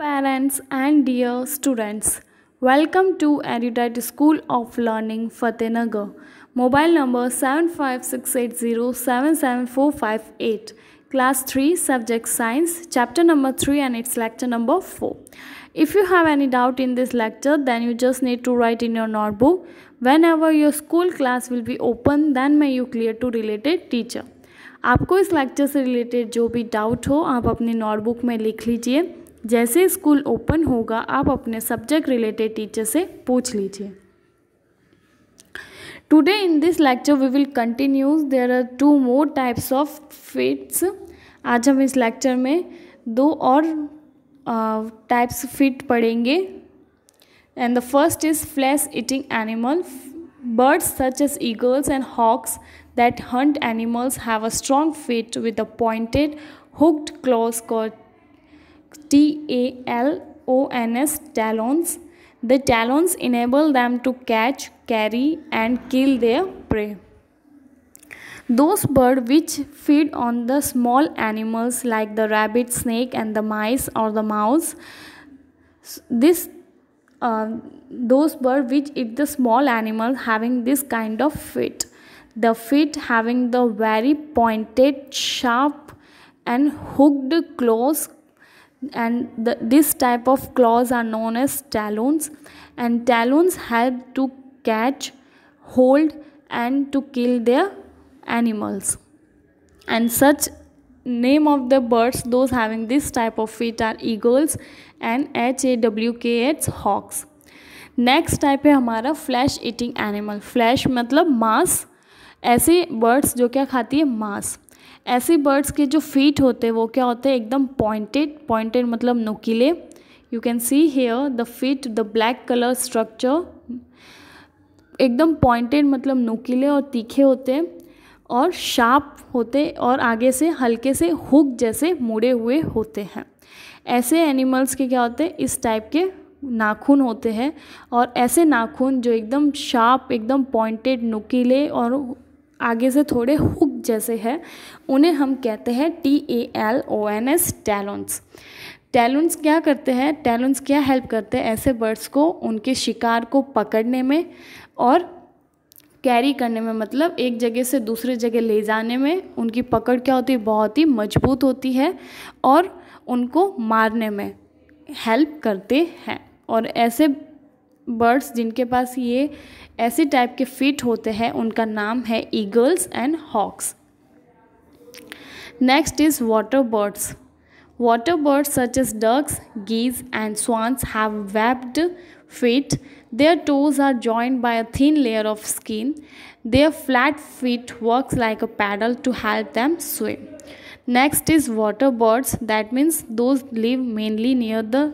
parents and dear students welcome to erudite school of learning fatehnagar mobile number 7568077458 class 3 subject science chapter number 3 and its lecture number 4 if you have any doubt in this lecture then you just need to write in your notebook whenever your school class will be open then may you clear to related teacher आपको इस lecture से related जो भी doubt हो आप अपनी notebook में लिख लीजिए जैसे स्कूल ओपन होगा आप अपने सब्जेक्ट रिलेटेड टीचर से पूछ लीजिए today in this lecture we will continue there are two more types of feet आज हम इस लेक्चर में दो और टाइप्स फिट पढ़ेंगे and the first is flesh eating animal birds such as eagles and hawks that hunt animals have a strong feet with a pointed hooked claws call T-A-L-O-N-S, talons. The talons enable them to catch, carry and kill their prey. Those birds which feed on the small animals like the rabbit, snake and the mice or the mouse, this uh, those birds which eat the small animals having this kind of feet. The feet having the very pointed, sharp and hooked claws and the, this type of claws are known as talons and talons help to catch hold and to kill their animals and such name of the birds those having this type of feet are eagles and h a w k s hawks hawks next type है हमारा Flesh eating animal flesh मतलब मांस ऐसे birds जो क्या खाती है मांस ऐसे बर्ड्स के जो फीट होते हैं वो क्या होते हैं एकदम पॉइंटेड पॉइंटेड मतलब नुकीले you can see here the feet the black colour structure एकदम पॉइंटेड मतलब नुकीले और तीखे होते हैं और शार्प होते और आगे से हल्के से हुक जैसे मुड़े हुए होते हैं ऐसे एनिमल्स के क्या होते हैं इस टाइप के नाखून होते हैं और ऐसे नाखून जो एकदम शार्प एकदम पॉइंटेड नुकीले और आगे से थोड़े हुक जैसे है उन्हें हम कहते हैं T A L O N S talons talons क्या करते हैं टैलेंट्स क्या हेल्प करते हैं ऐसे बर्ड्स को उनके शिकार को पकड़ने में और कैरी करने में मतलब एक जगह से दूसरे जगह ले जाने में उनकी पकड़ क्या होती है बहुत ही मजबूत होती है और उनको मारने में हेल्प करते हैं और ऐसे बर्ड्स जिनके पास ये ऐसे टाइप के फिट होते हैं उनका नाम है eagles and hawks next is water birds water birds such as ducks geese and swans have webbed feet their toes are joined by a thin layer of skin their flat feet works like a paddle to help them swim next is water birds that means those live mainly near the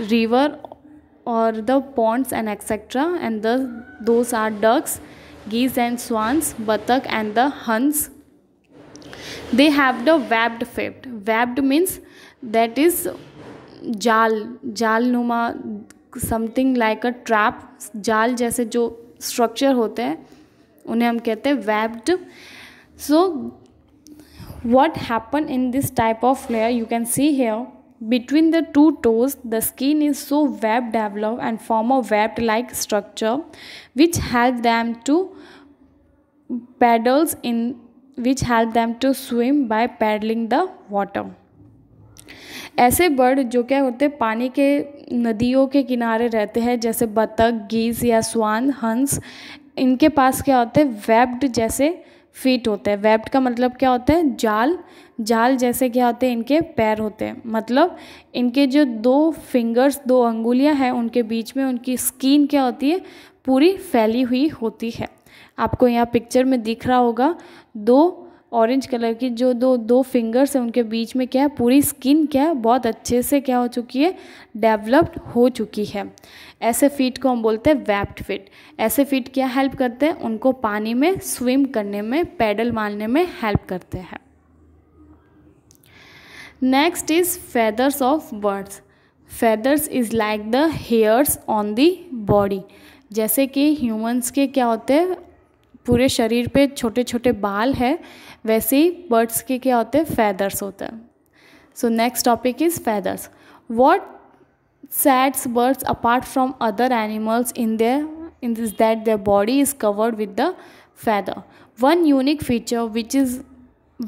river और the ponds and etcetera and the those are ducks geese and swans बतक and the हंस they have the webbed feet webbed means that is जाल जाल नुमा something like a trap जाल जैसे जो structure होते हैं उन्हें हम कहते हैं webbed so what happen in this type of layer you can see here Between the two toes, the skin is so web developed and form a web-like structure which help them to paddles in which help them to swim by paddling the water. ऐसे bird जो क्या होते हैं पानी के नदियों के किनारे रहते हैं जैसे बतख गीज या स्वान हंस इनके पास क्या होते हैं वेब्ड जैसे फीट होते हैं वेब्ड का मतलब क्या होता है जाल जाल जैसे क्या होते हैं इनके पैर होते हैं मतलब इनके जो दो फिंगर्स दो अंगुलियां हैं उनके बीच में उनकी स्किन क्या होती है पूरी फैली हुई होती है आपको यहाँ पिक्चर में दिख रहा होगा दो ऑरेंज कलर की जो दो दो फिंगर्स हैं उनके बीच में क्या है पूरी स्किन क्या है बहुत अच्छे से क्या हो चुकी है डेवलप्ड हो चुकी है ऐसे फीट को हम बोलते हैं वैप्ड फिट ऐसे फीट क्या हेल्प करते हैं उनको पानी में स्विम करने में पैडल मारने में हेल्प करते हैं next is feathers of birds feathers is like the hairs on the body जैसे कि ह्यूमंस के क्या होते हैं पूरे शरीर पे छोटे छोटे बाल है वैसे ही बर्ड्स के क्या होते हैं फैदर्स होते हैं so next topic is feathers what sets birds apart from other animals in the in this that the body is covered with the feather one unique feature which is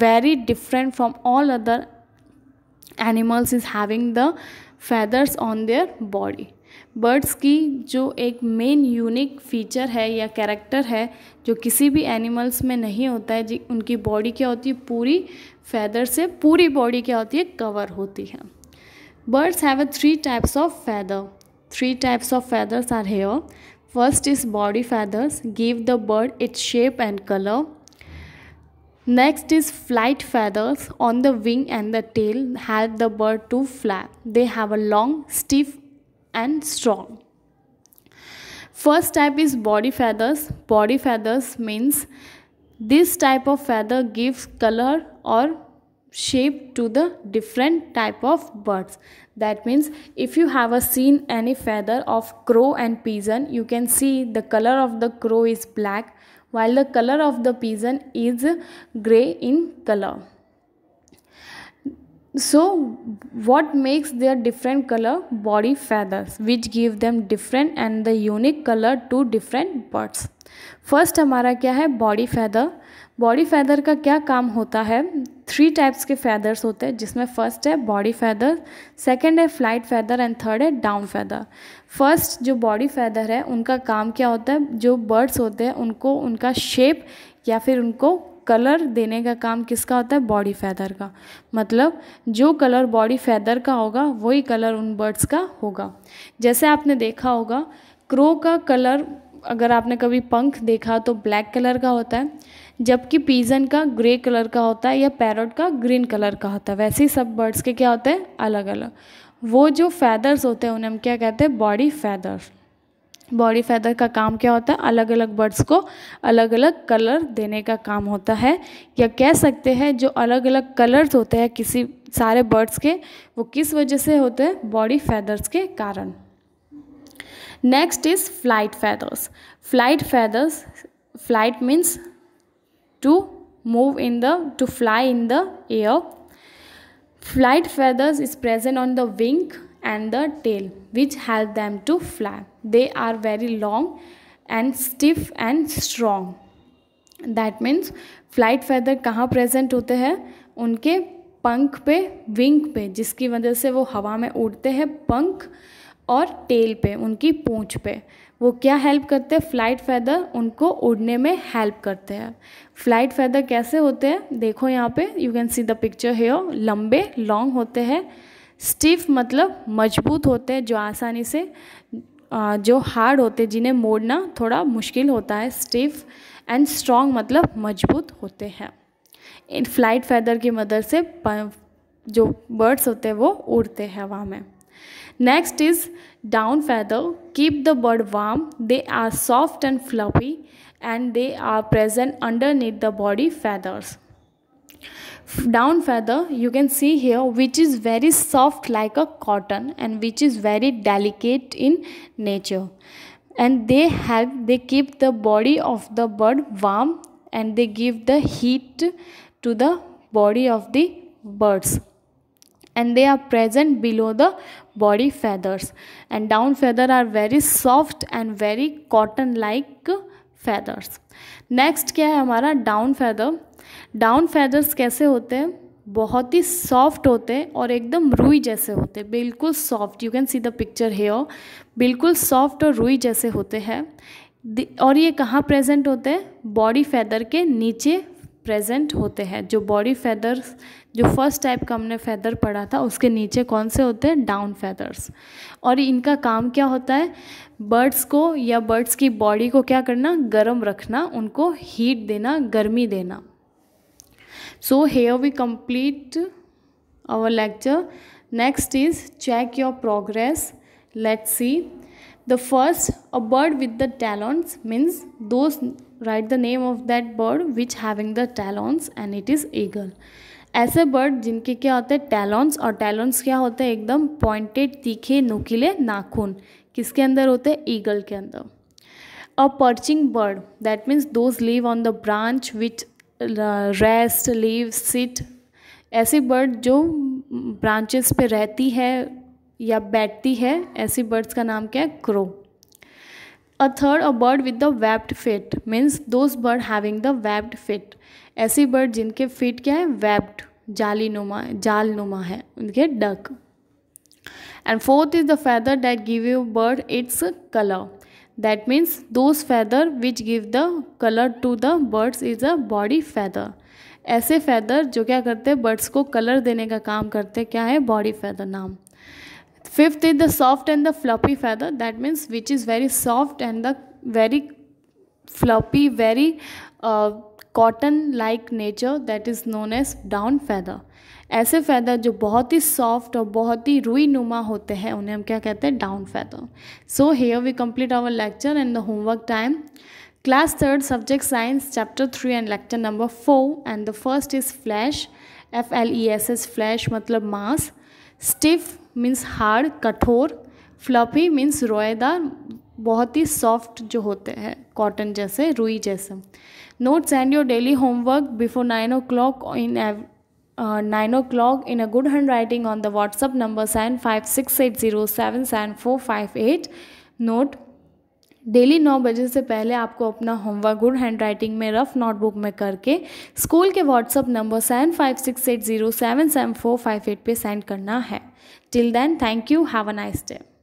very different from all other animals is having the feathers on their body birds की जो एक main unique feature है या character है जो किसी भी animals में नहीं होता है जी उनकी बॉडी क्या होती है पूरी फैदर से पूरी बॉडी क्या होती है कवर होती है birds have a three types of feather three types of feathers are here first is body feathers give the bird its shape and colour next is flight feathers on the wing and the tail have the bird to fly they have a long stiff and strong. First type is body feathers. Body feathers means this type of feather gives color or shape to the different type of birds that means if you have a seen any feather of crow and pigeon you can see the color of the crow is black while the color of the pigeon is gray in color so what makes their different colour body feathers which give them different and the unique colour to different birds first हमारा क्या है body feather body feather का क्या काम होता है three types के feathers होते हैं जिसमें फर्स्ट है बॉडी फैदर सेकेंड है फ्लाइट फैदर एंड थर्ड है डाउन फैदर फर्स्ट जो बॉडी फैदर है उनका काम क्या होता है जो बर्ड्स होते हैं उनको उनका शेप या फिर उनको कलर देने का काम किसका होता है बॉडी फैदर का मतलब जो कलर बॉडी फैदर का होगा वही कलर उन बर्ड्स का होगा जैसे आपने देखा होगा क्रो का कलर अगर आपने कभी पंख देखा तो ब्लैक कलर का होता है जबकि पीजन का ग्रे कलर का होता है या पैरट का ग्रीन कलर का होता है वैसे ही सब बर्ड्स के क्या होते हैं अलग अलग वो जो फैदर्स होते हैं उन्हें हम क्या कहते हैं बॉडी फैदर्स बॉडी फेदर का काम क्या होता है अलग अलग बर्ड्स को अलग अलग कलर देने का काम होता है या कह सकते हैं जो अलग अलग कलर्स होते हैं किसी सारे बर्ड्स के वो किस वजह से होते हैं बॉडी फैदर्स के कारण next is flight feathers flight feathers flight means to move in the to fly in the air flight feathers is present on the wing and the tail which help them to fly. They are very long and stiff and strong. That means flight feather कहाँ present होते हैं उनके पंख पे wing पे जिसकी वजह से वो हवा में उड़ते हैं पंख और टेल पे उनकी पूँछ पे वो क्या हेल्प करते हैं फ्लाइट फैदर उनको उड़ने में हेल्प करते हैं फ्लाइट फैदर कैसे होते हैं देखो यहाँ पे you can see the picture here लंबे लॉन्ग होते हैं स्टिफ मतलब मजबूत होते हैं जो आसानी से जो हार्ड होते हैं जिन्हें मोड़ना थोड़ा मुश्किल होता है स्टिफ एंड स्ट्रॉन्ग मतलब मजबूत होते हैं इन फ्लाइट फैदर की मदद से जो बर्ड्स होते हैं वो उड़ते हैं हवा में next is down feather keep the bird warm they are soft and fluffy and they are present underneath the body feathers down feather you can see here which is very soft like a cotton and which is very delicate in nature and they help they keep the body of the bird warm and they give the heat to the body of the birds and they are present below the body feathers and down feather are very soft and very cotton like feathers next क्या है हमारा down feather down feathers कैसे होते हैं बहुत ही soft होते हैं और एकदम रुई जैसे होते हैं बिल्कुल soft you can see the picture here बिल्कुल सॉफ्ट और रुई जैसे होते हैं और ये कहाँ प्रेजेंट होते हैं बॉडी फैदर के नीचे प्रेजेंट होते हैं जो बॉडी फैदर्स जो फर्स्ट टाइप का हमने फैदर पढ़ा था उसके नीचे कौन से होते हैं डाउन फैदर्स और इनका काम क्या होता है बर्ड्स को या बर्ड्स की बॉडी को क्या करना गर्म रखना उनको हीट देना गर्मी देना so here we complete our lecture next is check your progress let's see the first a bird with the talons means those write the name of that bird which having the talons and it is eagle ऐसे bird जिनके क्या होते हैं टैलॉन्स और टैलॉन्स क्या होते हैं एकदम पॉइंटेड तीखे नुकीले नाखून किसके अंदर होते हैं ईगल के अंदर a perching bird that means those live on the branch which rest live sit ऐसी बर्ड जो ब्रांचेस पे रहती है या बैठती है ऐसी बर्ड्स का नाम क्या है crow a third a bird with the webbed feet means those bird having the webbed feet ऐसी बर्ड जिनके फिट क्या है वेब्ड जाली नुमा जाल नुमा है उनके duck and fourth is the feather that give you bird its colour that means those feather which give the colour to the birds is a body feather ऐसे फैदर जो क्या करते हैं बर्ड्स को कलर देने का काम करते हैं क्या है बॉडी फैदर नाम fifth is the soft and the floppy feather that means which is very soft and the very floppy very uh, cotton like nature that is known as down feather ऐसे feather जो बहुत ही soft और बहुत ही रुई नुमा होते हैं उन्हें हम क्या कहते हैं down feather so here we complete our lecture and the homework time class third subject science chapter three and lecture number four and the first is flesh F L E S S flesh मतलब मास stiff means hard कठोर fluffy means रोएदार बहुत ही soft जो होते हैं cotton जैसे रुई जैसे notes and your daily homework before nine o'clock in nine o'clock in a good handwriting on the WhatsApp number seven five six eight zero seven seven four five eight note daily नौ बजे से पहले आपको अपना homework good handwriting में rough notebook में करके school के WhatsApp number seven five six eight zero seven seven four five eight पर सेंड करना है till then thank you have a nice day